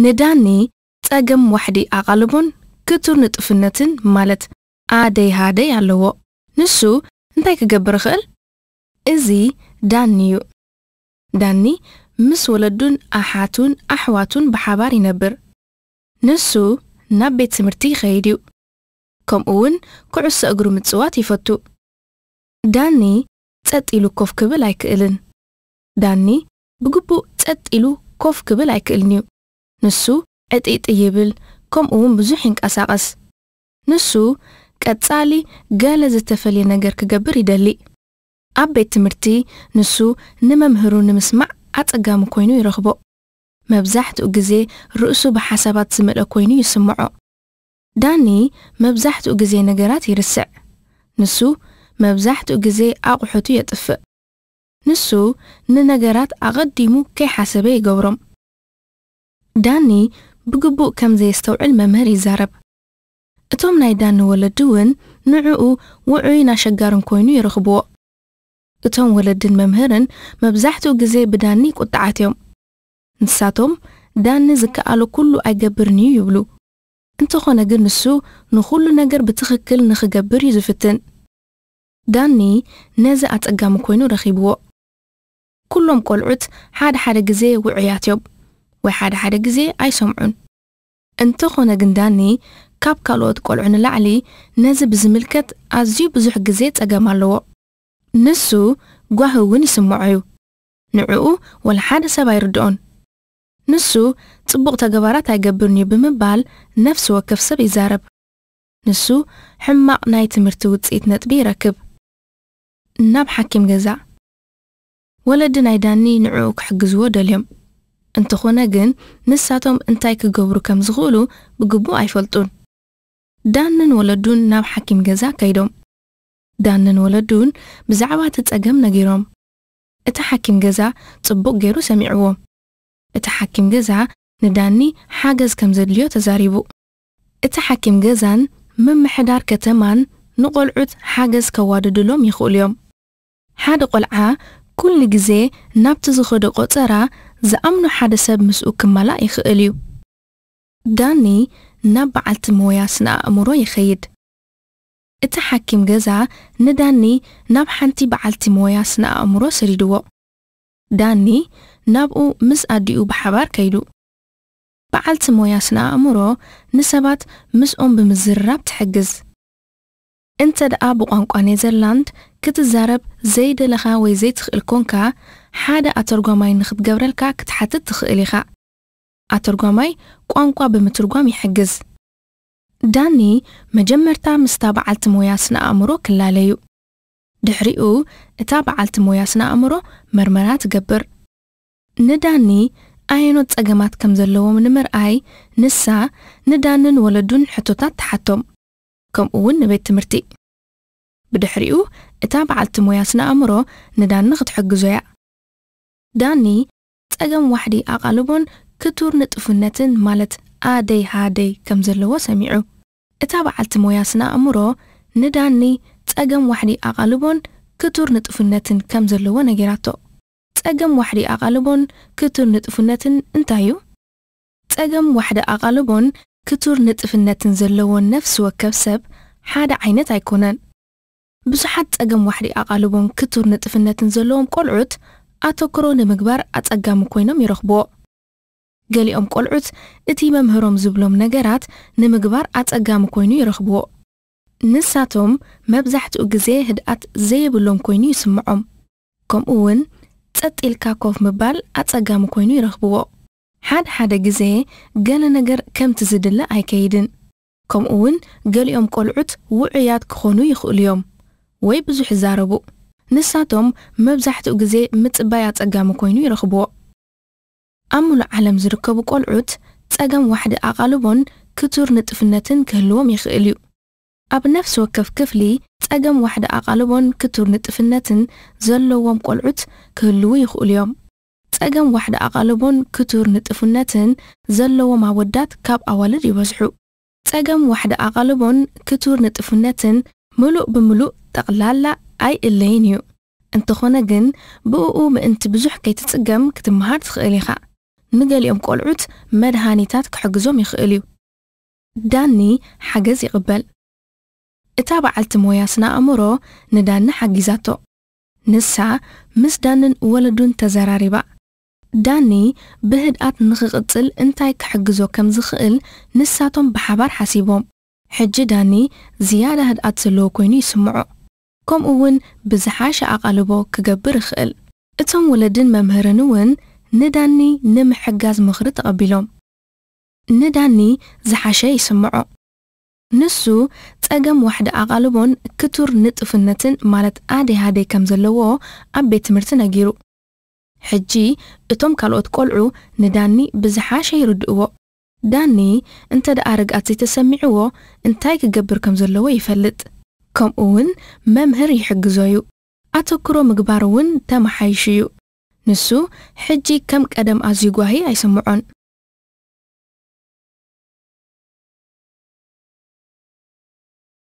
ንዳኒ ጸገም ዋሕዲ ኣቓልቡን ክቱር ንጥፍነትን ማለት ኣደይ ሃደይ ኣለዎ ንሱ እንታይ ክገብር ኽእል እዚ ዳኒ እዩ ዳኒ ምስ ወለዱን ኣሓቱን ኣሕዋቱን ብሓባር ይነብር ንሱ ናብ ቤት ትምህርቲ ይኸይድ እዩ ከምኡ እውን ኩዕሶ እግሪ ምጽዋት ይፈቱ ዳኒ ጸጥ ኢሉ ኮፍ ክብል ኣይክእልን ዳኒ ብግቡእ ጸጥ ኢሉ ኮፍ ክብል ኣይክእልን እዩ نسو ايبل كم كمو بزح ينقساقس نسو قطالي قال زتفلي نجر كجبر يدلي اب بيت مرتي نسو نممهرو نمسمع اتقام كوينو يرغبو يرخبو مبزحت اوغزي رؤسو بحسابات او كوينو يسمعو داني مبزحت اوغزي نجرات يرسع نسو مبزحت اوغزي حوتو يطفئ نسو ننجرات اغديمو كي حسابي يقورم داني بقبوء كم زي استوع الممري زرب اتوم ناي داني ولدوين نعوء وعينا شجار كوينو يرخبو اتوم ولد الممهرن مبزحتو قزي بداني قطعاتيوم نساتوم داني زكالو كلو اقبرني يبلو انتخو نقر نسو نخولو نجر بتخكل نخجبر يزفتن داني نزا اتقام كوينو رخيبو كلهم كل عط حاد حاد قزي وعياتيوم ወይ ሓደ ሓደ ግዜ ኣይሰምዑን እንተኾነ ግን ዳኒ ካብ ካልኦት ቆልዑ ንላዕሊ ነዚ ብዝምልከት ኣዝዩ ብዙሕ ግዜ ጸገም ኣለዎ ንሱ ጓህ እውን ይስምዖ እዩ ንዕኡ ወላ ሓደ ሰብ ኣይርድኦን ንሱ ጽቡቕ ተግባራት ኣይገብርን እዩ ብምባል ነፍሲ ወከፍ ሰብ ይዛረብ ንሱ ሕማቕ ናይ ትምህርቲ ውፅኢት ነጥቢ ይረክብ ናብ ሓኪም ገዛ ወለዲ ናይ ዳኒ ንዕኡ ክሕግዝዎ ደልዮም እንተኾነ ግን ንሳቶም እንታይ ክገብሩ ከም ዝኽእሉ ብግቡእ ኣይፈልጡን ዳንን ወለዱን ናብ ሓኪም ገዛ ከይዶም ዳንን ወለዱን ብዛዕባ እቲ ጸገም ነጊሮም እቲ ሓኪም ገዛ ጽቡቕ ገይሩ ሰሚዕዎ እቲ ሓኪም ገዛ ንዳኒ ሓገዝ ከም ዘድልዮ ተዛሪቡ እቲ ሓኪም ገዛን ምምሕዳር ከተማን ንቆልዑት ሓገዝ ከዋድድሎም ይኽእሉ እዮም ሓደ ቆልዓ ኩሉ ግዜ ናብቲ ዝኸደ ቆፀራ ዝኣምኑ ሓደ ሰብ ምስኡ ክመላእ ይኽእል እዩ ዳኒ ናብ በዓልቲ ሞያ ስነ ኣእምሮ ይኸይድ እቲ ሓኪም ገዛ ንዳኒ ናብ ሓንቲ በዓልቲ ሞያ ስነ ኣእምሮ ሰዲድዎ ዳኒ ናብኡ ምስ ኣዲኡ ብሓባር ከይዱ በዓልቲ ሞያ ስነ ኣእምሮ ንሰባት ምስኦም ብምዝርራብ ትሕግዝ እንተ ደኣ ብቋንቋ ኔዘርላንድ ክትዛረብ ዘይደለኻ ወይ ዘይትኽእል ኮንካ ሓደ ኣተርጓማይ ንኽትገብረልካ ክትሓትት ትኽእል ኢኻ ኣተርጓማይ ቋንቋ ብምትርጓም ይሕግዝ ዳኒ መጀመርታ ምስታ በዓልቲ ሞያ ስነ ኣእምሮ ክላለዩ ድሕሪኡ እታ በዓልቲ ሞያ ስነ ኣእምሮ መርመራ ትገብር ንዳኒ ኣየኖት ጸገማት ከም ዘለዎም ንምርኣይ ንሳ ንዳንን ወለዱን ሕቶታት ተሓቶም ከምኡ እውን ንቤት ትምህርቲ ብድሕሪኡ እታ በዓልቲ ሞያ ስነ ኣእምሮ ንዳኒ ክትሕግዞ እያ داني تقم وحدي أقلبون كتور نتفنتن مالت آدي هادي كمزلو سميعو إتابع التموياسنا أمرو نداني تقم وحدي أقلبون كتور نتفنتن كمزلو نجيراتو تقم وحدي أقلبون كتور نتفنتن انتايو تقم وحدة أقلبون كتور نتفنتن زلوون نفس وكبسب حادة عينة تايكونان بسحات تقم وحدي أقلبون كتور نتفنتن زلوون كل عود ኣተክሮ ንምግባር ኣጸጋሚ ኮይኖም ይረኽብዎ ገሊኦም ቆልዑት እቲ መምህሮም ዝብሎም ነገራት ንምግባር ኣጸጋሚ ኮይኑ ይረኽብዎ ንሳቶም መብዛሕትኡ ግዜ ህድኣት ዘየብሎም ኮይኑ ይስምዖም ከምኡ እውን ጸጥ ኢልካ ኮፍ ምባል ኣጸጋሚ ኮይኑ ይረኽብዎ ሓደ ሓደ ግዜ ገለ ነገር ከምቲ ዝድለ ኣይከይድን ከምኡ እውን ገሊኦም ቆልዑት ውዕያት ክኾኑ ይኽእሉ እዮም ወይ ብዙሕ ይዛረቡ نساتهم مبزحتو غزي متبايات اقامو كوينو يرخبو امو لعالم زركبو كولعوت تاقام واحد اقالبون كتور نتفنتن كهلو ميخيليو اب نفس وكف كفلي تاقام واحد اقالبون كتور نتفنتن زلووام كولعوت كهلو يخوليوم تاقام واحد اقالبون كتور نتفنتن زلووام عودات كاب اوالد يوزحو تاقام واحد اقالبون كتور نتفنتن ملوء بملوء تقلالا أي اللينيو أنت خونا جن بوقو ما أنت بزح كي تتقم كتمهار تخيلي خا نقال يوم كل عود مرهاني تات كحجزوم يخيليو داني حجز يقبل اتابع التمويا سنا أمرو ندان حجزاتو نسا مس دانن ولدون تزراري با داني بهد آت نخيقتل انتاي كحجزو كم زخيل نساتم بحبار حسيبوم حجي داني زيادة هد آت سلوكويني سمعو ከምኡ እውን ብዝሓሸ ኣቓልቦ ክገብር ይኽእል እቶም ወለድን መምህርን እውን ንዳኒ ንምሕጋዝ ምኽሪ ተቐቢሎም ንዳኒ ዝሓሸ ይስምዖ ንሱ ጸገም ዋሕደ ኣቓልቦን ክቱር ንጥፍነትን ማለት ኣደይሃደይ ከም ዘለዎ ኣብ ቤት ትምህርቲ ነጊሩ ሕጂ እቶም ካልኦት ቈልዑ ንዳኒ ብዝሓሸ ይርድእዎ ዳኒ እንተ ደኣ ርግኣት ዘይተሰሚዕዎ እንታይ ክገብር ከም ዘለዎ ይፈልጥ ከምኡ እውን መምህር ይሕግዞ እዩ ኣተክሮ ምግባር እውን ተመሓይሽ እዩ ንሱ ሕጂ ከም ቀደም ኣዝዩ ጓሂ ኣይስምዖን